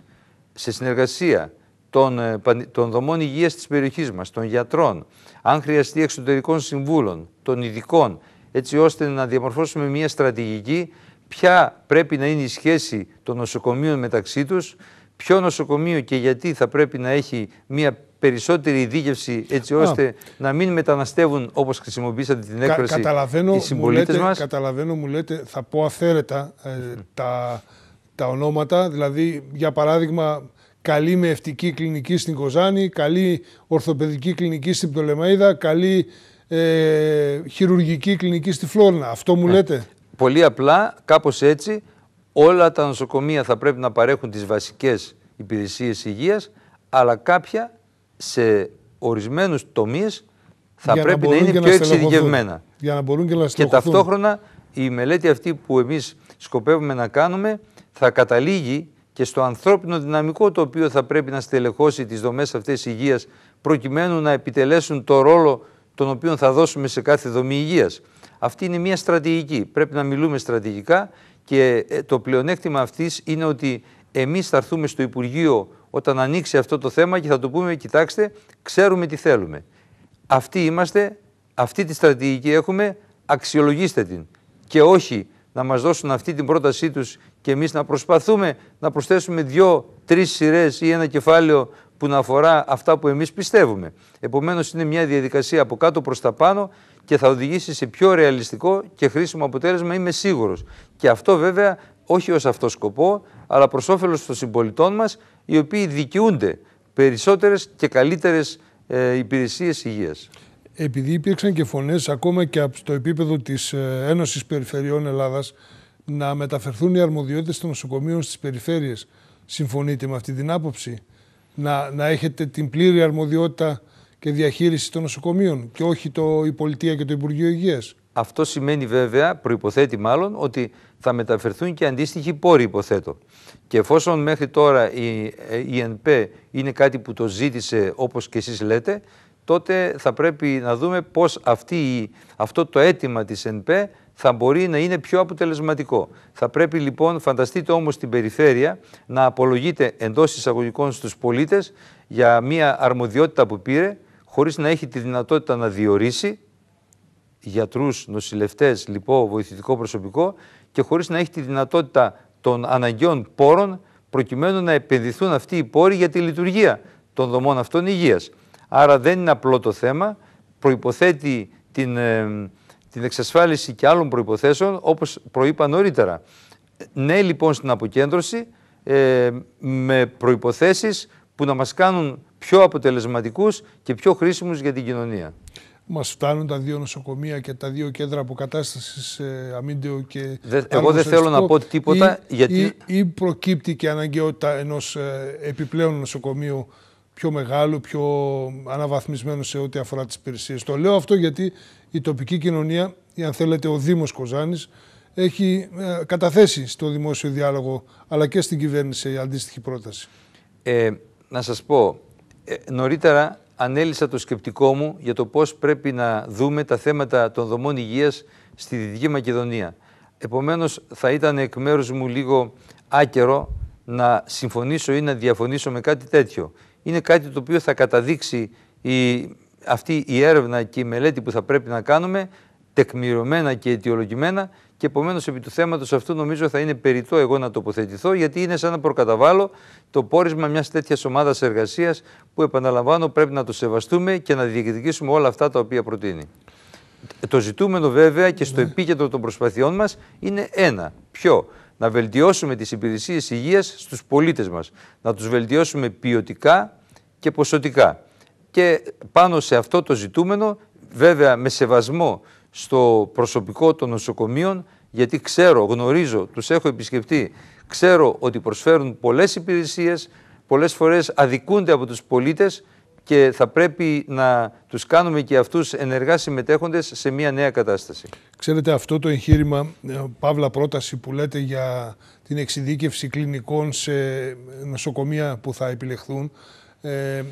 σε συνεργασία των, ε, των δομών υγείας της περιοχής μας, των γιατρών, αν χρειαστεί εξωτερικών συμβούλων, των ειδικών, έτσι ώστε να διαμορφώσουμε μια στρατηγική ποια πρέπει να είναι η σχέση των νοσοκομείων μεταξύ τους, ποιο νοσοκομείο και γιατί θα πρέπει να έχει μια περισσότερη δίγευση έτσι ώστε να μην μεταναστεύουν όπως χρησιμοποίησατε την έκφραση Κα, οι συμπολίτε μας. Καταλαβαίνω, μου λέτε, θα πω αθέρετα ε, τα, τα ονόματα. Δηλαδή, για παράδειγμα, καλή μεευτική κλινική στην Κοζάνη, καλή ορθοπαιδική κλινική στην Πτολεμαίδα, καλή ε, χειρουργική κλινική στη Φλόρνα. Αυτό μου ε, λέτε. Πολύ απλά, κάπως έτσι, όλα τα νοσοκομεία θα πρέπει να παρέχουν τις βασικές υπηρεσίες υγείας, αλλά κάποια σε ορισμένους τομείς θα πρέπει να, είναι πιο εξειδικευμένα. Για να μπορούν και να Και ταυτόχρονα η μελέτη αυτή που εμείς σκοπεύουμε να κάνουμε θα καταλήγει και στο ανθρώπινο δυναμικό το οποίο θα πρέπει να στελεχώσει τις δομές αυτές υγείας προκειμένου να επιτελέσουν το ρόλο τον οποίο θα δώσουμε σε κάθε δομή υγείας. Αυτή είναι μια στρατηγική. Πρέπει να μιλούμε στρατηγικά και ε, το πλεονέκτημα αυτής είναι ότι Εμείς θα έρθουμε στο Υπουργείο όταν ανοίξει αυτό το θέμα και θα του πούμε: Κοιτάξτε, ξέρουμε τι θέλουμε. Αυτοί είμαστε, αυτή τη στρατηγική έχουμε, αξιολογήστε την. Και όχι να μας δώσουν αυτή την πρότασή τους και εμείς να προσπαθούμε να προσθέσουμε δύο, τρεις σειρές ή ένα κεφάλαιο που να αφορά αυτά που εμείς πιστεύουμε. Επομένως είναι μια διαδικασία από κάτω προς τα πάνω και θα οδηγήσει σε πιο ρεαλιστικό και χρήσιμο αποτέλεσμα, είμαι σίγουρος Και αυτό βέβαια όχι ως αυτός σκοπό, αλλά προς όφελος των συμπολιτών μας, οι οποίοι δικαιούνται περισσότερες και καλύτερες υπηρεσίες υγείας. Επειδή υπήρξαν και φωνές ακόμα και στο επίπεδο της ε, Ένωσης Περιφερειών Ελλάδας να μεταφερθούν οι αρμοδιότητες των νοσοκομείων στις περιφέρειες, Συμφωνείτε με αυτή την άποψη. Να, να έχετε την πλήρη αρμοδιότητα και διαχείριση των νοσοκομείων και όχι το, η Πολιτεία και το Υπουργείο Υγείας. Αυτό σημαίνει βέβαια, προποθέτει μάλλον, ότι θα μεταφερθούν και αντίστοιχοι πόροι, υποθέτω. Και εφόσον μέχρι τώρα η, ε, η είναι κάτι που το ζήτησε, όπως και εσείς λέτε, τότε θα πρέπει να δούμε πώς αυτό το αίτημα της ΕΝΠΕ θα μπορεί να είναι πιο αποτελεσματικό. Θα πρέπει λοιπόν, φανταστείτε όμως την περιφέρεια, να απολογείται εντός εισαγωγικών στους πολίτες για μια αρμοδιότητα που πήρε, χωρίς να έχει τη δυνατότητα να διορίσει, γιατρούς, νοσηλευτές, λοιπόν, βοηθητικό προσωπικό και χωρίς να έχει τη δυνατότητα των αναγκαίων πόρων προκειμένου να επενδυθούν αυτοί οι πόροι για τη λειτουργία των δομών αυτών υγείας. Άρα δεν είναι απλό το θέμα, προϋποθέτει την, ε, την εξασφάλιση και άλλων προϋποθέσεων όπως προείπα νωρίτερα. Ναι λοιπόν στην αποκέντρωση ε, με προϋποθέσεις που να μας κάνουν πιο αποτελεσματικούς και πιο χρήσιμους για την κοινωνία μας φτάνουν τα δύο νοσοκομεία και τα δύο κέντρα αποκατάστασης ε, αμύντεο και. Δε, εγώ δεν θέλω να πω τίποτα ή, γιατί. Ή, ή προκύπτει και αναγκαιότητα ενός ε, επιπλέον νοσοκομείου πιο μεγάλου, πιο αναβαθμισμένου σε ό,τι αφορά τις υπηρεσίες. Το λέω αυτό γιατί η τοπική κοινωνία, αν θέλετε ο Δήμο Κοζάνη, έχει επιπλεον νοσοκομειου πιο μεγαλου πιο αναβαθμισμενου σε οτι αφορα τι υπηρεσιε το λεω αυτο γιατι η τοπικη κοινωνια η αν θελετε ο δημο κοζανη εχει καταθεσει στο δημόσιο διάλογο αλλά και στην κυβέρνηση η αντίστοιχη πρόταση. Ε, να σας πω, ε, νωρίτερα ανέλησα το σκεπτικό μου για το πώς πρέπει να δούμε τα θέματα των δομών υγείας στη Δυτική Μακεδονία. Επομένως, θα ήταν εκ μέρους μου λίγο άκερο να συμφωνήσω ή να διαφωνήσω με κάτι τέτοιο. Είναι κάτι το οποίο θα καταδείξει η, αυτή έρευνα και η μελέτη που θα πρέπει να κάνουμε, τεκμηρωμένα και αιτιολογημένα, και επομένως, επί του θέματος αυτού, νομίζω θα είναι περιττό εγώ να τοποθετηθώ, γιατί είναι σαν να προκαταβάλω το πόρισμα μιας τέτοιας ομάδας εργασίας που, επαναλαμβάνω, πρέπει να το σεβαστούμε και να διεκδικήσουμε όλα αυτά τα οποία προτείνει. Το ζητούμενο, βέβαια, και στο ναι. επίκεντρο των προσπαθειών μας είναι ένα. Ποιο? Να βελτιώσουμε τις υπηρεσίες υγείας στους πολίτες μας. Να τους βελτιώσουμε ποιοτικά και ποσοτικά. Και πάνω σε αυτό το ζητούμενο, βέβαια με σεβασμό στο προσωπικό των νοσοκομείων, γιατί ξέρω, γνωρίζω, τους έχω επισκεφτεί, ξέρω ότι προσφέρουν πολλές υπηρεσίες, πολλές φορές αδικούνται από τους πολίτες και θα πρέπει να τους κάνουμε και αυτούς ενεργά συμμετέχοντες σε μια νέα κατάσταση. Ξέρετε αυτό το εγχείρημα, ε, Παύλα πρόταση που λέτε για την εξειδίκευση κλινικών σε νοσοκομεία που θα επιλεχθούν, ε,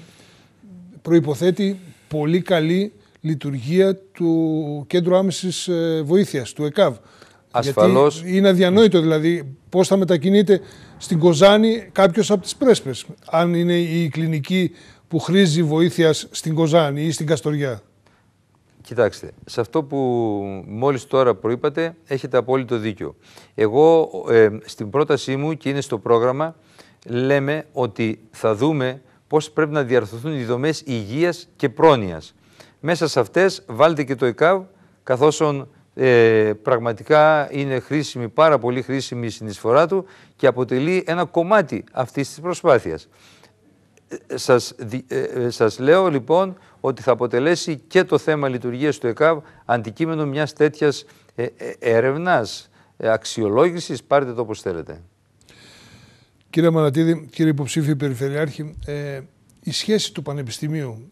προϋποθέτει πολύ καλή λειτουργία του Κέντρου άμεσης ε, βοήθειας, του ΕΚΑΒ. Ασφαλώς. είναι αδιανόητο δηλαδή πώς θα μετακινείται στην Κοζάνη κάποιος από τις πρέσπες, αν είναι η κλινική που χρήζει βοήθειας στην Κοζάνη ή στην Καστοριά. Κοιτάξτε, σε αυτό που μόλις τώρα προείπατε έχετε απόλυτο δίκιο. Εγώ ε, στην πρότασή μου και είναι στο πρόγραμμα λέμε ότι θα δούμε πώς πρέπει να διαρθωθούν οι δομές υγείας και πρόνοιας. Μέσα σε αυτές βάλτε και το ΕΚΑΒ, καθώς ε, πραγματικά είναι χρήσιμη, πάρα πολύ χρήσιμη η συνεισφορά του και αποτελεί ένα κομμάτι αυτής της προσπάθειας. Ε, σας, ε, ε, σας λέω λοιπόν ότι θα αποτελέσει και το θέμα λειτουργίας του ΕΚΑΒ αντικείμενο μιας τέτοιας έρευνας, αξιολόγησης, Πάρετε το όπως θέλετε. Κύριε Μανατίδη, κύριε υποψήφιε Περιφερειάρχη, η σχέση του Πανεπιστημίου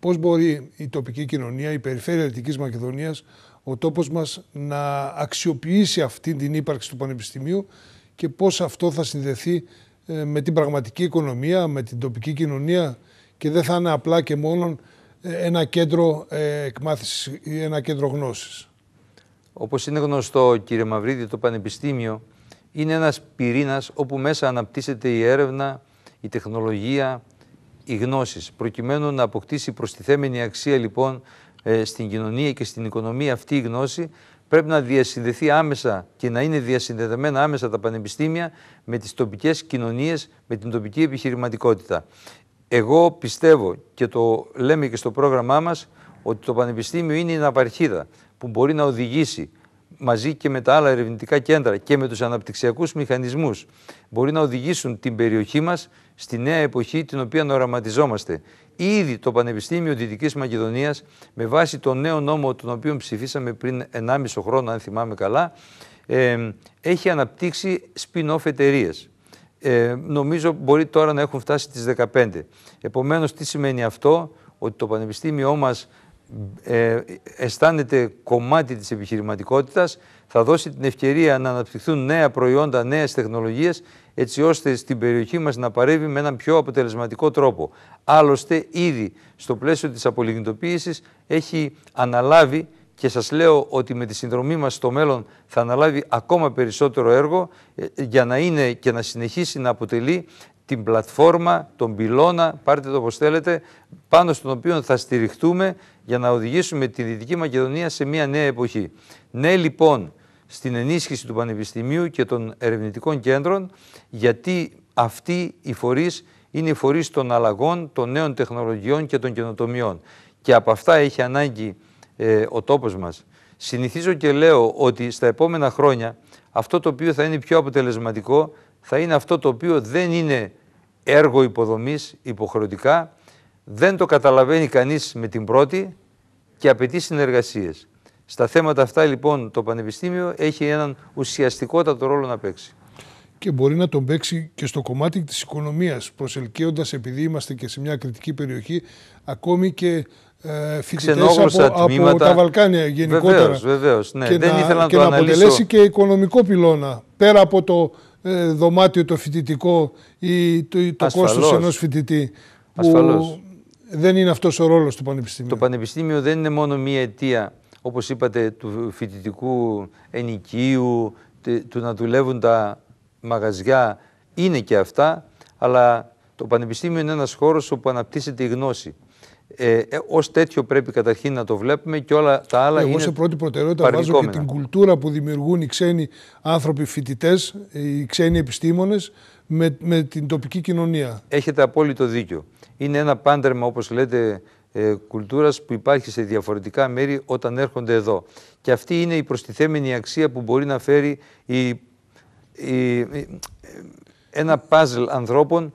Πώς μπορεί η τοπική κοινωνία, η περιφέρεια Ελληνικής Μακεδονίας, ο τόπος μας να αξιοποιήσει αυτή την ύπαρξη του Πανεπιστημίου και πώς αυτό θα συνδεθεί ε, με την πραγματική οικονομία, με την τοπική κοινωνία και δεν θα είναι απλά και μόνο ε, ένα κέντρο ε, εκμάθησης ή ένα κέντρο γνώσης. Όπως είναι γνωστό κύριε Μαυρίδη, το Πανεπιστήμιο είναι ένας πυρήνας όπου μέσα αναπτύσσεται η έρευνα, η τεχνολογία, οι γνώσεις, προκειμένου να αποκτήσει προστιθέμενη αξία λοιπόν ε, στην κοινωνία και στην οικονομία αυτή η γνώση, πρέπει να διασυνδεθεί άμεσα και να είναι διασυνδεδεμένα άμεσα τα πανεπιστήμια με τις τοπικές κοινωνίες, με την τοπική επιχειρηματικότητα. Εγώ πιστεύω και το λέμε και στο πρόγραμμά μας ότι το Πανεπιστήμιο είναι η ναυαρχίδα που μπορεί να οδηγήσει μαζί και με τα άλλα ερευνητικά κέντρα και με τους αναπτυξιακούς μηχανισμούς μπορεί να οδηγήσουν την περιοχή μας στη νέα εποχή την οποία οραματιζόμαστε. Ήδη το Πανεπιστήμιο Δυτικής Μακεδονίας με βάση το νέο νόμο τον οποίο ψηφίσαμε πριν 1,5 χρόνο αν θυμάμαι καλά ε, έχει αναπτύξει spin-off εταιρείες. Ε, νομίζω μπορεί τώρα να έχουν φτάσει τις 15. Επομένως τι σημαίνει αυτό, ότι το Πανεπιστήμιό μας ε, αισθάνεται κομμάτι της επιχειρηματικότητας, θα δώσει την ευκαιρία να αναπτυχθούν νέα προϊόντα, νέες τεχνολογίες, έτσι ώστε στην περιοχή μας να παρεύει με έναν πιο αποτελεσματικό τρόπο. Άλλωστε, ήδη στο πλαίσιο της απολιγνητοποίησης έχει αναλάβει και σας λέω ότι με τη συνδρομή μας στο μέλλον θα αναλάβει ακόμα περισσότερο έργο ε, για να είναι και να συνεχίσει να αποτελεί την πλατφόρμα, τον πυλώνα, πάρτε το όπως θέλετε, πάνω στον οποίο θα στηριχτούμε για να οδηγήσουμε τη Δυτική Μακεδονία σε μια νέα εποχή. Ναι λοιπόν στην ενίσχυση του Πανεπιστημίου και των ερευνητικών κέντρων, γιατί αυτοί οι φορείς είναι οι φορείς των αλλαγών, των νέων τεχνολογιών και των καινοτομιών. Και από αυτά έχει ανάγκη ε, ο τόπος μας. Συνηθίζω και λέω ότι στα επόμενα χρόνια αυτό το οποίο θα είναι πιο αποτελεσματικό θα είναι αυτό το οποίο δεν είναι έργο υποδομής υποχρεωτικά, δεν το καταλαβαίνει κανείς με την πρώτη και απαιτεί συνεργασίες. Στα θέματα αυτά λοιπόν το Πανεπιστήμιο έχει έναν ουσιαστικότατο ρόλο να παίξει. Και μπορεί να τον παίξει και στο κομμάτι της οικονομίας, προσελκύοντας επειδή είμαστε και σε μια κριτική περιοχή, ακόμη και ε, από, από τα Βαλκάνια γενικότερα. Βεβαίως, βεβαίως, ναι. Και Δεν να, να, το να αποτελέσει και οικονομικό πυλώνα, πέρα από το ε, δωμάτιο το φοιτητικό ή το, το κόστος ενός φοιτητή. δεν είναι αυτός ο ρόλος του Πανεπιστημίου. Το Πανεπιστήμιο δεν είναι μόνο μία αιτία, όπως είπατε, του φοιτητικού ενοικίου, του να δουλεύουν τα μαγαζιά, είναι και αυτά, αλλά το Πανεπιστήμιο είναι ένας χώρος όπου αναπτύσσεται η γνώση. Ε, ε, Ως τέτοιο πρέπει καταρχήν να το βλέπουμε και όλα τα άλλα. Εγώ είναι σε πρώτη προτεραιότητα βάζω και την κουλτούρα που δημιουργούν οι ξένοι άνθρωποι φοιτητές, οι ξένοι επιστήμονες με, με την τοπική κοινωνία. Έχετε απόλυτο δίκιο. Είναι ένα πάντρεμα, όπως λέτε, ε, κουλτούρας που υπάρχει σε διαφορετικά μέρη όταν έρχονται εδώ. Και αυτή είναι η προστιθέμενη αξία που μπορεί να φέρει η, η, ένα παζλ ανθρώπων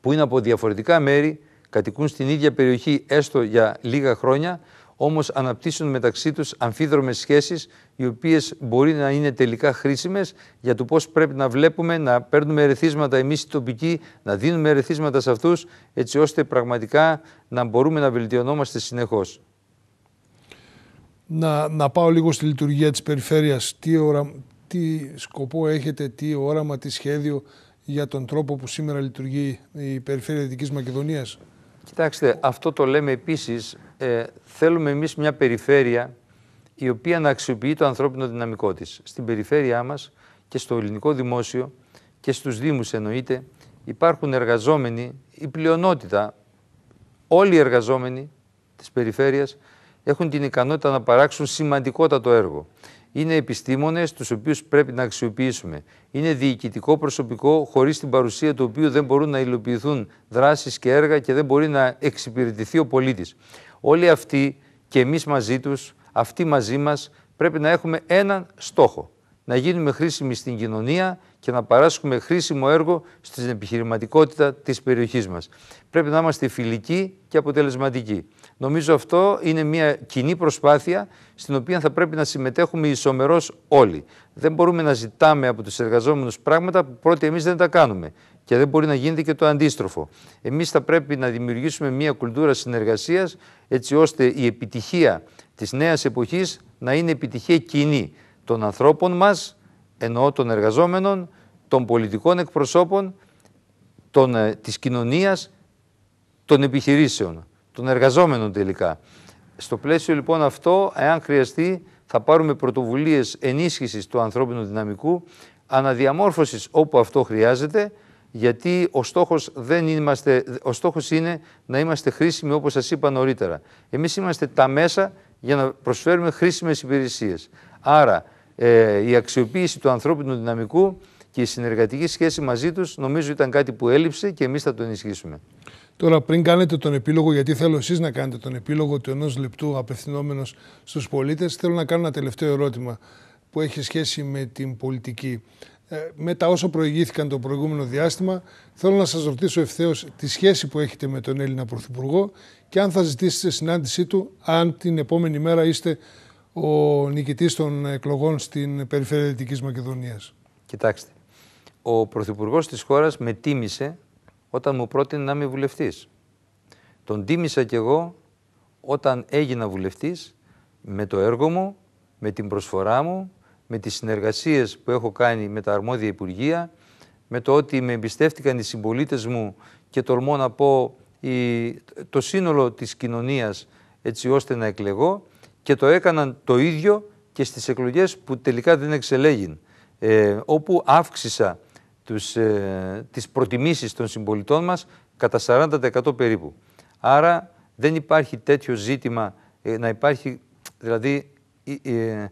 που είναι από διαφορετικά μέρη κατοικούν στην ίδια περιοχή έστω για λίγα χρόνια, όμως αναπτύσσουν μεταξύ τους αμφίδρομες σχέσεις, οι οποίες μπορεί να είναι τελικά χρήσιμες για το πώς πρέπει να βλέπουμε, να παίρνουμε ερεθίσματα εμείς οι τοπικοί, να δίνουμε ερεθίσματα σε αυτούς, έτσι ώστε πραγματικά να μπορούμε να βελτιωνόμαστε συνεχώς. Να, να πάω λίγο στη λειτουργία της περιφέρειας. Τι, τι σκοπό έχετε, τι όραμα, τι σχέδιο για τον τρόπο που σήμερα λειτουργεί η Περιφέρεια Δυτικής Μακεδονίας. Κοιτάξτε, αυτό το λέμε επίσης, ε, θέλουμε εμείς μια περιφέρεια η οποία να αξιοποιεί το ανθρώπινο δυναμικό της. Στην περιφέρειά μας και στο ελληνικό δημόσιο και στους δήμους εννοείται υπάρχουν εργαζόμενοι, η πλειονότητα, όλοι οι εργαζόμενοι της περιφέρειας έχουν την ικανότητα να παράξουν σημαντικότατο έργο είναι επιστήμονες, τους οποίους πρέπει να αξιοποιήσουμε. Είναι διοικητικό προσωπικό, χωρίς την παρουσία του οποίου δεν μπορούν να υλοποιηθούν δράσεις και έργα και δεν μπορεί να εξυπηρετηθεί ο πολίτης. Όλοι αυτοί και εμείς μαζί τους, αυτοί μαζί μας, πρέπει να έχουμε έναν στόχο. Να γίνουμε χρήσιμοι στην κοινωνία και να παράσχουμε χρήσιμο έργο στην επιχειρηματικότητα της περιοχής μας. Πρέπει να είμαστε φιλικοί και αποτελεσματικοί. Νομίζω αυτό είναι μια κοινή προσπάθεια στην οποία θα πρέπει να συμμετέχουμε ισομερό όλοι. Δεν μπορούμε να ζητάμε από τους εργαζόμενους πράγματα που πρώτοι εμείς δεν τα κάνουμε. Και δεν μπορεί να γίνεται και το αντίστροφο. Εμείς θα πρέπει να δημιουργήσουμε μια κουλτούρα συνεργασίας, έτσι ώστε η επιτυχία της νέας εποχής να είναι επιτυχία κοινή των ανθρώπων μας, εννοώ των εργαζόμενων, των πολιτικών εκπροσώπων, των, ε, της κοινωνίας, των επιχειρήσεων των εργαζόμενων τελικά. Στο πλαίσιο λοιπόν αυτό, εάν χρειαστεί, θα πάρουμε πρωτοβουλίες ενίσχυσης του ανθρώπινου δυναμικού, αναδιαμόρφωσης όπου αυτό χρειάζεται, γιατί ο στόχος, είμαστε, είναι να είμαστε χρήσιμοι όπως σας είπα νωρίτερα. Εμείς είμαστε τα μέσα για να προσφέρουμε χρήσιμες υπηρεσίες. Άρα ε, η αξιοποίηση του ανθρώπινου δυναμικού και η συνεργατική σχέση μαζί τους νομίζω ήταν κάτι που έλειψε και εμείς θα το ενισχύσουμε. Τώρα πριν κάνετε τον επίλογο, γιατί θέλω εσείς να κάνετε τον επίλογο του ενός λεπτού απευθυνόμενος στους πολίτες, θέλω να κάνω ένα τελευταίο ερώτημα που έχει σχέση με την πολιτική. Ε, με τα όσα προηγήθηκαν το προηγούμενο διάστημα, θέλω να σας ρωτήσω ευθέως τη σχέση που έχετε με τον Έλληνα Πρωθυπουργό και αν θα ζητήσετε συνάντησή του, αν την επόμενη μέρα είστε ο νικητής των εκλογών στην περιφέρεια Δυτικής Μακεδονίας. Κοιτάξτε, ο Πρωθυπουργός της χώρας με τίμησε όταν μου πρότεινε να είμαι βουλευτής. Τον τίμησα κι εγώ όταν έγινα βουλευτής με το έργο μου, με την προσφορά μου, με τις συνεργασίες που έχω κάνει με τα αρμόδια υπουργεία, με το ότι με εμπιστεύτηκαν οι συμπολίτες μου και τολμώ να πω το σύνολο της κοινωνίας έτσι ώστε να εκλεγώ και το έκαναν το ίδιο και στις εκλογές που τελικά δεν εξελέγην, ε, όπου αύξησα τους, ε, τις προτιμήσεις των συμπολιτών μας κατά 40% περίπου. Άρα δεν υπάρχει τέτοιο ζήτημα ε, να υπάρχει, δηλαδή ε,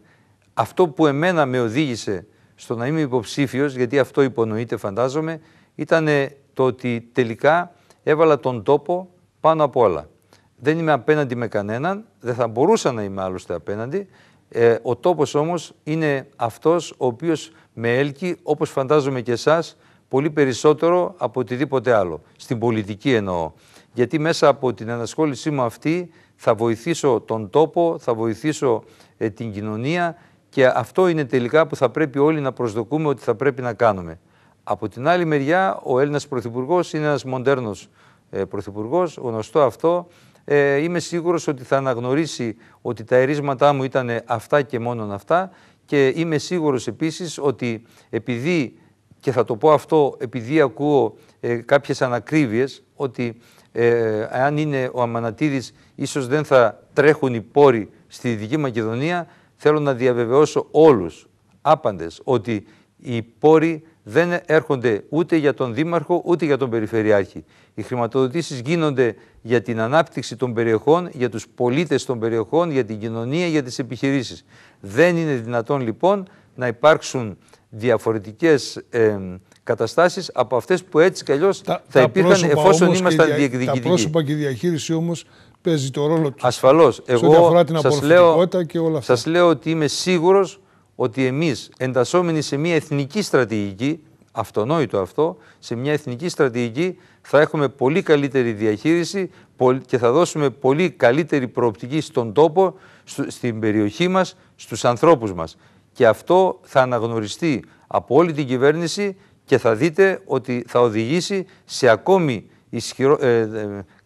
αυτό που εμένα με οδήγησε στο να είμαι υποψήφιος, γιατί αυτό υπονοείται φαντάζομαι, ήταν το ότι τελικά έβαλα τον τόπο πάνω απ' όλα. Δεν είμαι απέναντι με κανέναν, δεν θα μπορούσα να είμαι άλλωστε απέναντι. Ε, ο τόπος όμως είναι αυτός ο οποίος με έλκη, όπως φαντάζομαι και εσάς, πολύ περισσότερο από οτιδήποτε άλλο. Στην πολιτική εννοώ. Γιατί μέσα από την ανασχόλησή μου αυτή θα βοηθήσω τον τόπο, θα βοηθήσω ε, την κοινωνία και αυτό είναι τελικά που θα πρέπει όλοι να προσδοκούμε ότι θα πρέπει να κάνουμε. Από την άλλη μεριά, ο Έλληνας Πρωθυπουργός είναι ένας μοντέρνος ε, Πρωθυπουργός, γνωστό αυτό. Ε, είμαι σίγουρος ότι θα αναγνωρίσει ότι τα ερίσματά μου ήταν αυτά και μόνον αυτά και είμαι σίγουρος επίσης ότι επειδή, και θα το πω αυτό επειδή ακούω ε, κάποιες ανακρίβειες, ότι ε, αν είναι ο Αμανατίδης ίσως δεν θα τρέχουν οι πόροι στη Δυτική Μακεδονία, θέλω να διαβεβαιώσω όλους άπαντες ότι οι πόροι δεν έρχονται ούτε για τον Δήμαρχο ούτε για τον Περιφερειάρχη. Οι χρηματοδοτήσεις γίνονται για την ανάπτυξη των περιοχών, για τους πολίτες των περιοχών, για την κοινωνία, για τις επιχειρήσεις. Δεν είναι δυνατόν λοιπόν να υπάρξουν διαφορετικές ε, καταστάσεις από αυτές που έτσι κι θα τα υπήρχαν εφόσον ήμασταν διεκδικητικοί. Τα πρόσωπα και η διαχείριση όμως παίζει το ρόλο τους. Ασφαλώς. Εγώ σας λέω, και όλα αυτά. σας λέω ότι είμαι σίγουρος ότι εμείς εντασσόμενοι σε μια εθνική στρατηγική, αυτονόητο αυτό, σε μια εθνική στρατηγική θα έχουμε πολύ καλύτερη διαχείριση και θα δώσουμε πολύ καλύτερη προοπτική στον τόπο, στην περιοχή μας, στους ανθρώπους μας. Και αυτό θα αναγνωριστεί από όλη την κυβέρνηση και θα δείτε ότι θα οδηγήσει σε ακόμη ε, ε,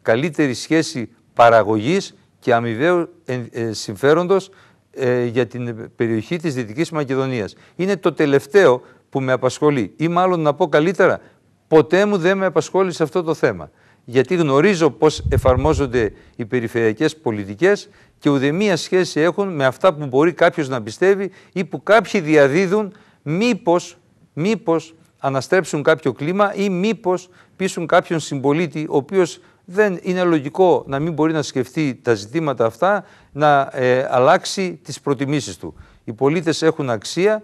καλύτερη σχέση παραγωγής και αμοιβαίου ε, συμφέροντος ε, για την περιοχή της Δυτικής Μακεδονίας. Είναι το τελευταίο που με απασχολεί ή μάλλον να πω καλύτερα, ποτέ μου δεν με απασχόλησε αυτό το θέμα. Γιατί γνωρίζω πώς εφαρμόζονται οι περιφερειακές πολιτικές και ουδέμια σχέση έχουν με αυτά που μπορεί κάποιος να πιστεύει ή που κάποιοι διαδίδουν μήπως, μήπως αναστρέψουν κάποιο κλίμα ή μήπως πείσουν κάποιον συμπολίτη ο οποίος δεν είναι λογικό να μην μπορεί να σκεφτεί τα ζητήματα αυτά, να ε, αλλάξει τις προτιμήσεις του. Οι πολίτες έχουν αξία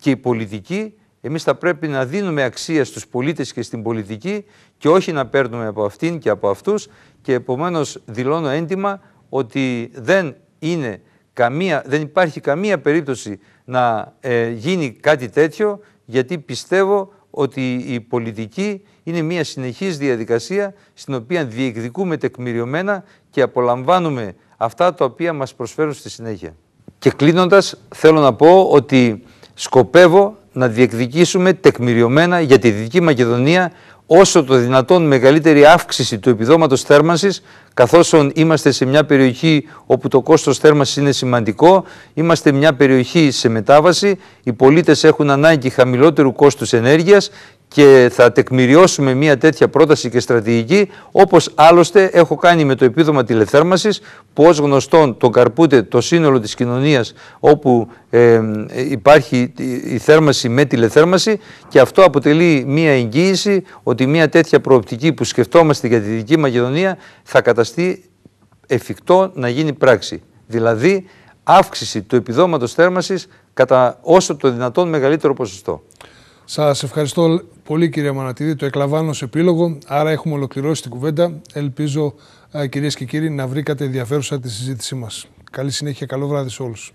και οι πολιτικοί, εμείς θα πρέπει να δίνουμε αξία στους πολίτες και στην πολιτική και όχι να παίρνουμε από αυτήν και από αυτούς και επομένως δηλώνω έντιμα ότι δεν, είναι καμία, δεν υπάρχει καμία περίπτωση να ε, γίνει κάτι τέτοιο γιατί πιστεύω ότι η πολιτική είναι μια συνεχής διαδικασία στην οποία διεκδικούμε τεκμηριωμένα και απολαμβάνουμε αυτά τα οποία μας προσφέρουν στη συνέχεια. Και κλείνοντας θέλω να πω ότι σκοπεύω να διεκδικήσουμε τεκμηριωμένα για τη Δυτική Μακεδονία όσο το δυνατόν μεγαλύτερη αύξηση του επιδόματος θέρμανσης, καθώς είμαστε σε μια περιοχή όπου το κόστος θέρμανσης είναι σημαντικό, είμαστε μια περιοχή σε μετάβαση, οι πολίτες έχουν ανάγκη χαμηλότερου κόστους ενέργειας και θα τεκμηριώσουμε μια τέτοια πρόταση και στρατηγική, όπως άλλωστε έχω κάνει με το επίδομα τηλεθέρμασης, που ως γνωστόν τον καρπούτε το σύνολο της κοινωνίας όπου ε, υπάρχει η θέρμαση με τηλεθέρμαση και αυτό αποτελεί μια εγγύηση ότι μια τέτοια προοπτική που σκεφτόμαστε για τη Δυτική Μακεδονία θα καταστεί εφικτό να γίνει πράξη. Δηλαδή αύξηση του επιδόματος θέρμασης κατά όσο το δυνατόν μεγαλύτερο ποσοστό. Σας ευχαριστώ πολύ, κύριε Μανατίδη. Το εκλαμβάνω σε επίλογο. Άρα, έχουμε ολοκληρώσει την κουβέντα. Ελπίζω, κυρίες και κύριοι, να βρήκατε ενδιαφέρουσα τη συζήτησή μας. Καλή συνέχεια, καλό βράδυ σε όλους.